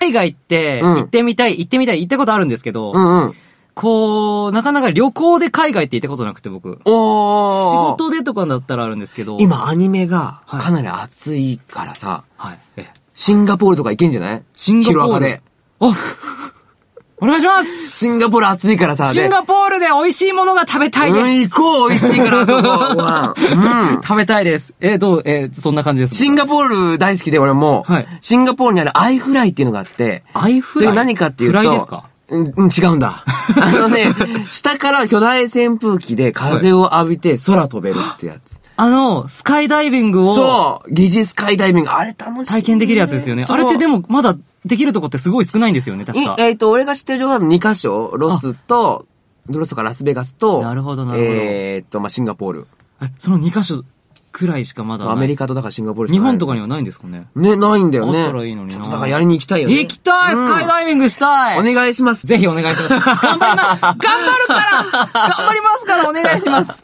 海外って、行ってみたい、行ってみたい、行ったことあるんですけど、うんうん、こう、なかなか旅行で海外って行ったことなくて僕。仕事でとかだったらあるんですけど。今アニメがかなり熱いからさ、はい、シンガポールとか行けんじゃないシンガポール。で。あお願いしますシンガポール暑いからさ。シンガポールで美味しいものが食べたいです。うん、行こう、美味しいから、そこ。うん。食べたいです。えどう、えそんな感じです。シンガポール大好きで、俺も、はい、シンガポールにあるアイフライっていうのがあって、アイフライそれ何かっていうと、フライですかうん、違うんだ。あのね、下から巨大扇風機で風を浴びて空飛べるってやつ。あの、スカイダイビングを。そう疑似スカイダイビング。あれ楽しい、体験できるやつですよね。あれってでも、まだできるとこってすごい少ないんですよね、確か。えっ、ー、と、俺が知ってる情報は2箇所、ロスと、ロスとかラスベガスと、なるほど、なるほど。えっ、ー、と、まあ、シンガポール。え、その2箇所くらいしかまだアメリカとだからシンガポール日本とかにはないんですかねね、ないんだよね。ったらいいのにちょっとだからやりに行きたいよね。行きたい、スカイダイビングしたい、お願いしますぜひお願いします頑張ります頑張るから 頑張りますからお願いします